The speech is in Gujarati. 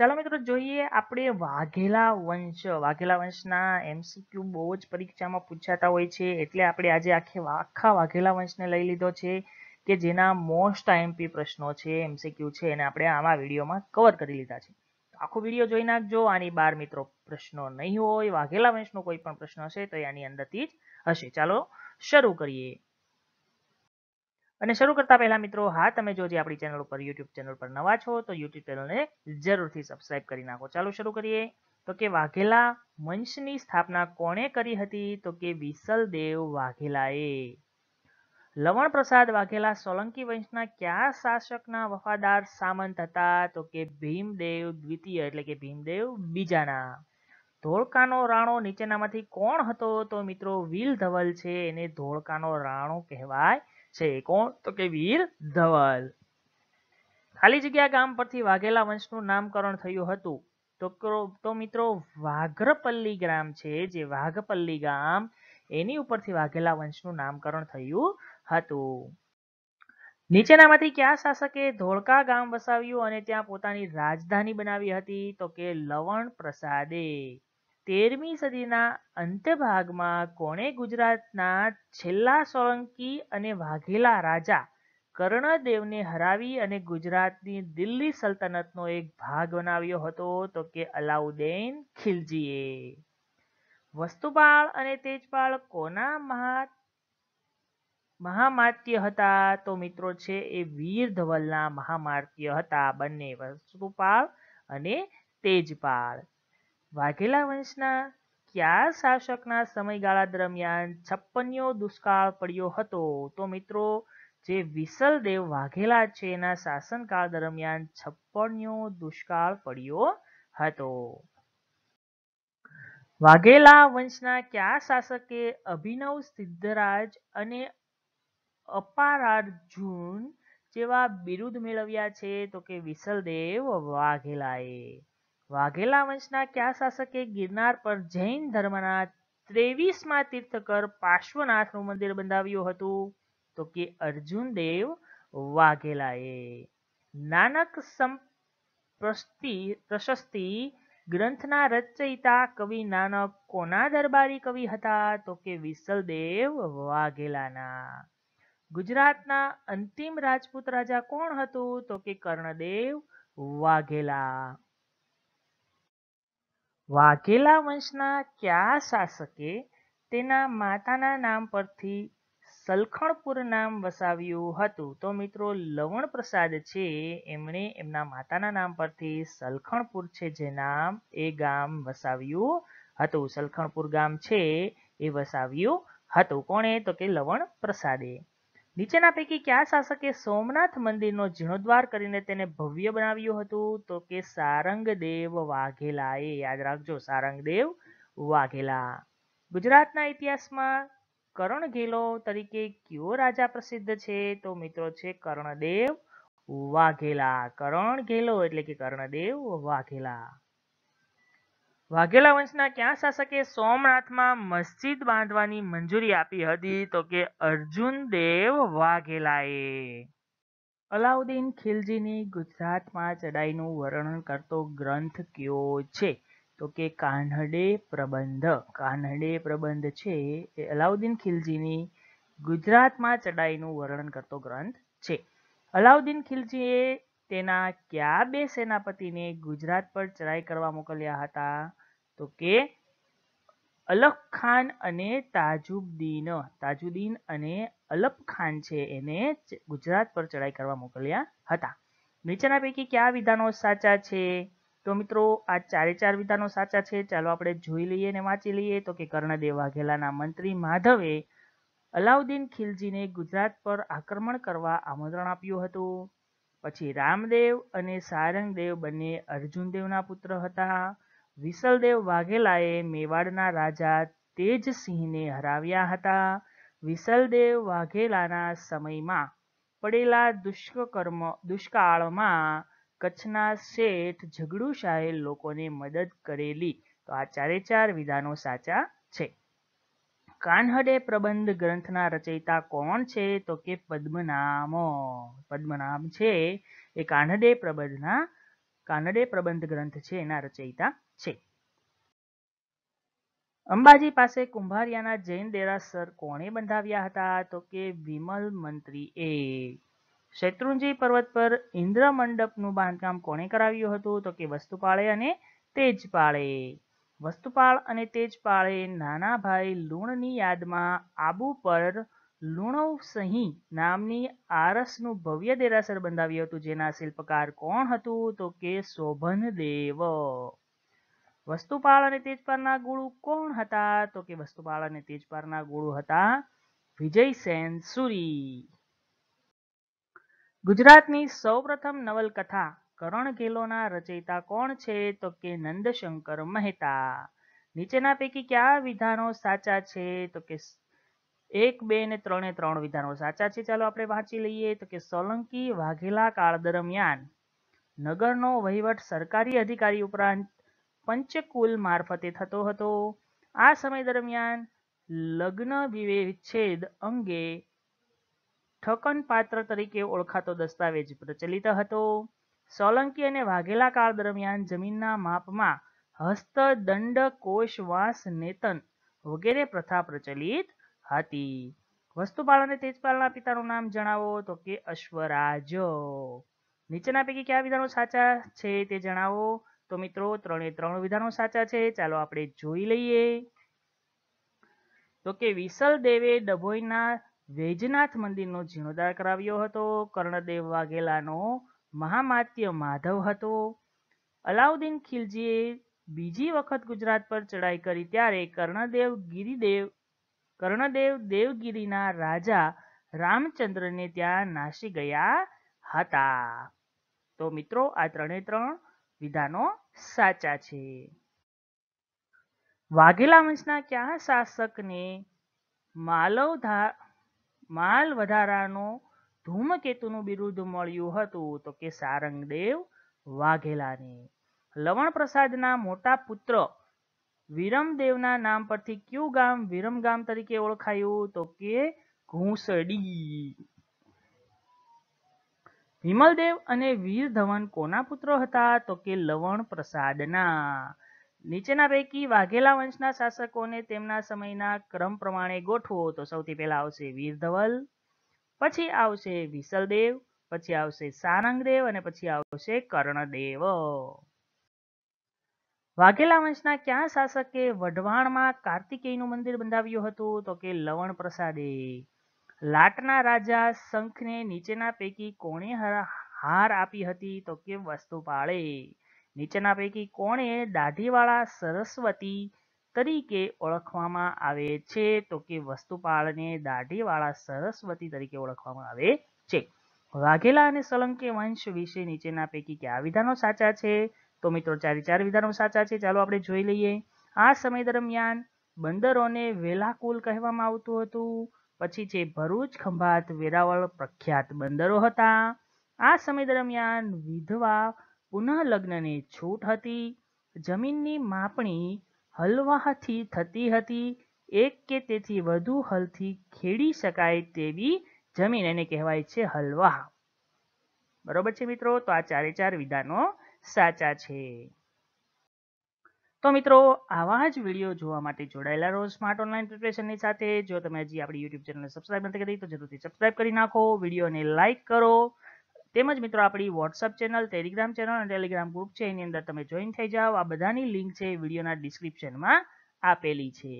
ચાલો મિત્રો જોઈએ આપણે વાઘેલા વંશ વાઘેલા વંશના એમસીક્યુ બહુ જ પરીક્ષામાં પૂછાતા હોય છે એટલે આપણે આજે આખે આખા વાઘેલા વંશને લઈ લીધો છે કે જેના મોસ્ટ આઈએમપી પ્રશ્નો છે એમસીક્યુ છે અને આપણે આમાં વિડીયોમાં કવર કરી લીધા છે આખો વિડીયો જોઈ નાખજો આની બાર મિત્રો પ્રશ્નો નહીં હોય વાઘેલા વંશનો કોઈ પણ પ્રશ્ન હશે તો એની અંદરથી જ હશે ચાલો શરૂ કરીએ અને શરૂ કરતા પહેલા મિત્રો હા તમે જો આપણી ચેનલ ઉપર યુટ્યુબ ચેનલ પર નવા છો તો યુટ્યુબ ચેનલને જરૂરથી સબસ્ક્રાઇબ કરી નાખો ચાલુ શરૂ કરીએ તો કે વાઘેલા વંશની સ્થાપના કોણે કરી હતી તો કે વિસલદેવ વાઘેલાએ લવણ પ્રસાદ વાઘેલા સોલંકી વંશના કયા શાસકના વફાદાર સામંત હતા તો કે ભીમદેવ દ્વિતીય એટલે કે ભીમદેવ બીજાના ધોળકાનો રાણો નીચેનામાંથી કોણ હતો તો મિત્રો વીલ ધવલ છે એને ધોળકાનો રાણો કહેવાય છે કોણ તો કે વીર ધવલ ખાલી જગ્યા ગામ પરથી વાઘેલા વંશનું નામકરણ થયું હતું તો તો મિત્રો વાઘરપલ્લી ગ્રામ છે જે વાઘપલ્લી ગામ એની ઉપરથી વાઘેલા વંશનું નામકરણ થયું હતું નીચેનામાંથી કયા શાસકે ધોળકા ગામ વસાવ્યું અને ત્યાં પોતાની રાજધાની બનાવી હતી તો કે લવણ પ્રસાદે તેરમી સદીના અંતભાગમાં કોણે ગુજરાતના છેલ્લા સોલંકી અને વાઘેલા રાજા કર્ણદેવને હરાવી અને ગુજરાતની દિલ્હી સલ્તનતનો એક ભાગ બનાવ્યો હતો તો કે અલાઉદ્દીન ખિલજીએ વસ્તુપાળ અને તેજપાળ કોના મહામાત્ય હતા તો મિત્રો છે એ વીર ધવલના મહામાત્ય હતા બંને વસ્તુપાળ અને તેજપાળ વાઘેલા વંશના કયા શાસકના સમયગાળા દરમિયાન છપ્પનિયો દુષ્કાળ પડ્યો હતો તો મિત્રો જે વિસલદેવ વાઘેલા છે એના શાસનકાળ દરમિયાન છપ્પનિયો દુષ્કાળ પડ્યો હતો વાઘેલા વંશના કયા શાસકે અભિનવ સિદ્ધરાજ અને અપારાર્જુન જેવા બિરુદ મેળવ્યા છે તો કે વિસલદેવ વાઘેલાએ વાઘેલા વંશના કયા શાસકે ગિરનાર પર જૈન ધર્મના ત્રેવીસમાં તીર્થકર પાર્શ્વનાથનું મંદિર બંધાવ્યું હતું તો કે અર્જુન દેવ વાઘેલાએ નાનક પ્રશસ્તિ ગ્રંથના રચયિતા કવિ નાનક કોના દરબારી કવિ હતા તો કે વિસલદેવ વાઘેલાના ગુજરાતના અંતિમ રાજપૂત રાજા કોણ હતું તો કે કર્ણદેવ વાઘેલા વાઘેલા વંશના કયા શાસકે તેના માતાના નામ પરથી સલખણપુર નામ વસાવ્યું હતું તો મિત્રો લવણ પ્રસાદ છે એમણે એમના માતાના નામ પરથી સલખણપુર છે જે નામ એ ગામ વસાવ્યું હતું સલખણપુર ગામ છે એ વસાવ્યું હતું કોણે તો કે લવણ પ્રસાદે નીચેના પૈકી કયા શાસકે સોમનાથ મંદિરનો જીર્ણોદ્વાર કરીને તેને ભવ્ય બનાવ્યું હતું તો કે સારંગદેવ વાઘેલા એ યાદ રાખજો સારંગદેવ વાઘેલા ગુજરાતના ઇતિહાસમાં ઘેલો તરીકે કયો રાજા પ્રસિદ્ધ છે તો મિત્રો છે કર્ણદેવ વાઘેલા ઘેલો એટલે કે કર્ણદેવ વાઘેલા વાઘેલા વંશના ક્યાં શાસકે સોમનાથમાં મસ્જિદ બાંધવાની મંજૂરી આપી હતી તો કે અર્જુન દેવ વાઘેલાએ અલાઉદ્દીન ખિલજીની ગુજરાતમાં ચડાઈનું વર્ણન કરતો ગ્રંથ કયો છે તો કે કાનડે પ્રબંધ કાનડે પ્રબંધ છે એ અલાઉદ્દીન ખિલજીની ગુજરાતમાં ચડાઈનું વર્ણન કરતો ગ્રંથ છે અલાઉદ્દીન ખિલજીએ તેના કયા બે સેનાપતિને ગુજરાત પર ચડાઈ કરવા મોકલ્યા હતા તો કે અલફ ખાન અને તાજુદ્દીન તાજુદ્દીન અને અલફ ખાન છે એને ગુજરાત પર ચડાઈ કરવા મોકલ્યા હતા નીચેના પૈકી કયા વિધાનો સાચા છે તો મિત્રો આ ચારે ચાર વિધાનો સાચા છે ચાલો આપણે જોઈ લઈએ અને વાંચી લઈએ તો કે કર્ણદેવ વાઘેલાના મંત્રી માધવે અલાઉદ્દીન ખિલજીને ગુજરાત પર આક્રમણ કરવા આમંત્રણ આપ્યું હતું પછી રામદેવ અને સારંગદેવ બંને અર્જુનદેવના પુત્ર હતા વિસલદેવ વાઘેલાએ મેવાડના રાજા તેજસિંહને હરાવ્યા હતા વિસલદેવ વાઘેલાના સમયમાં પડેલા દુષ્કર્મ દુષ્કાળમાં કચ્છના શેઠ ઝઘડુ લોકોને મદદ કરેલી તો આ ચારે ચાર વિધાનો સાચા છે કાનહડે પ્રબંધ ગ્રંથના રચયિતા કોણ છે તો કે પદ્મનામો પદ્મનામ છે એ કાનહડે પ્રબંધના કાનડે પ્રબંધ ગ્રંથ છે એના રચયિતા છે અંબાજી પાસે કુંભારિયાના જૈન દેરાસર કોણે બંધાવ્યા હતા તો કે વિમલ મંત્રી એ શેત્રુંજી પર્વત પર ઇન્દ્ર મંડપનું બાંધકામ કોણે કરાવ્યું હતું તો કે વસ્તુપાળે અને તેજપાળે વસ્તુપાળ અને તેજપાળે નાના ભાઈ લુણની યાદમાં આબુ પર લુણવસહી નામની આરસનું ભવ્ય દેરાસર બંધાવ્યું હતું જેના શિલ્પકાર કોણ હતું તો કે શોભનદેવ વસ્તુપાળ અને તેજપાળના ગુરુ કોણ હતા તો કે વસ્તુપાળ અને તેજપાળના ગુરુ હતા વિજય સેન સુરી ગુજરાતની સૌ પ્રથમ નવલકથા કરણ રચયિતા કોણ છે તો કે નંદશંકર મહેતા નીચેના પૈકી કયા વિધાનો સાચા છે તો કે એક બે ને ત્રણે ત્રણ વિધાનો સાચા છે ચાલો આપણે વાંચી લઈએ તો કે સોલંકી વાઘેલા કાળ દરમિયાન નગરનો વહીવટ સરકારી અધિકારી ઉપરાંત પંચકુલ મારફતે થતો હતો આ સમય દરમિયાન લગ્ન વિવેચ્છેદ અંગે ઠકન પાત્ર તરીકે ઓળખાતો દસ્તાવેજ પ્રચલિત હતો સોલંકી અને વાઘેલા કાળ દરમિયાન જમીનના માપમાં હસ્ત દંડ કોષ વાંસ નેતન વગેરે પ્રથા પ્રચલિત હતી વસ્તુપાલ અને તેજપાલના પિતાનું નામ જણાવો તો કે અશ્વરાજ નીચેના પૈકી કયા વિધાનો સાચા છે તે જણાવો તો મિત્રો ત્રણે ત્રણ વિધાનો સાચા છે ચાલો આપણે જોઈ લઈએ તો કે વિશલ દેવે ડભોઈના વૈજનાથ મંદિરનો જીર્ણોદ્ધાર કરાવ્યો હતો કર્ણદેવ વાઘેલાનો મહામાત્ય માધવ હતો અલાઉદ્દીન ખિલજીએ બીજી વખત ગુજરાત પર ચડાઈ કરી ત્યારે કર્ણદેવ ગિરિદેવ કર્ણદેવ દેવગીરીના રાજા રામચંદ્રને ત્યાં નાસી ગયા હતા તો મિત્રો આ ત્રણે ત્રણ વિધાનો સાચા છે વાઘેલા વંશના ક્યાં શાસકને માલવધા માલ વધારાનો ધૂમકેતુનું બિરુદ મળ્યું હતું તો કે સારંગદેવ વાઘેલાને લવણપ્રસાદના મોટા પુત્ર વિરમદેવના નામ પરથી કયું ગામ વિરમ ગામ તરીકે ઓળખાયું તો કે ઘૂંસડી વિમલદેવ અને વીર ધવન કોના પુત્ર હતા તો કે લવણ પ્રસાદના નીચેના પૈકી વાઘેલા વંશના શાસકોને તેમના સમયના ક્રમ પ્રમાણે ગોઠવો તો સૌથી પહેલા આવશે વીર ધવલ પછી આવશે વિસલદેવ પછી આવશે સારંગદેવ અને પછી આવશે કર્ણદેવ વાઘેલા વંશના ક્યાં શાસકે વઢવાણમાં કાર્તિકેયનું મંદિર બંધાવ્યું હતું તો કે લવણ પ્રસાદે લાટના રાજા શંખને નીચેના પૈકી કોણે હાર આપી હતી તો કે વસ્તુપાળે નીચેના પૈકી કોણે દાઢીવાળા સરસ્વતી તરીકે ઓળખવામાં આવે છે તો કે વસ્તુપાળને દાઢીવાળા સરસ્વતી તરીકે ઓળખવામાં આવે છે વાઘેલા અને સલંકે વંશ વિશે નીચેના પૈકી કયા વિધાનો સાચા છે તો મિત્રો ચારે ચાર વિધાનો સાચા છે ચાલો આપણે જોઈ લઈએ આ સમય દરમિયાન બંદરોને વેલાકુલ કહેવામાં આવતું હતું પછી છે ભરૂચ ખંભાત વેરાવળ પ્રખ્યાત બંદરો હતા આ સમય દરમિયાન વિધવા પુનઃ લગ્નને છૂટ હતી જમીનની માપણી હલવાથી થતી હતી એક કે તેથી વધુ હલથી ખેડી શકાય તેવી જમીન એને કહેવાય છે હલવા બરોબર છે મિત્રો તો આ ચારે ચાર વિધાનો સાચા છે તો મિત્રો આવા જ વિડીયો જોવા માટે જોડાયેલા રહો સ્માર્ટ ઓનલાઈન પ્રિપરેશનની સાથે જો તમે હજી આપણી યુટ્યુબ ચેનલને સબસ્ક્રાઇબ નથી કરી તો જરૂરથી સબસ્ક્રાઇબ કરી નાખો વિડીયોને લાઇક કરો તેમજ મિત્રો આપણી વોટ્સઅપ ચેનલ ટેલિગ્રામ ચેનલ અને ટેલિગ્રામ ગ્રુપ છે એની અંદર તમે જોઈન થઈ જાઓ આ બધાની લિંક છે એ વિડીયોના ડિસ્ક્રિપ્શનમાં આપેલી છે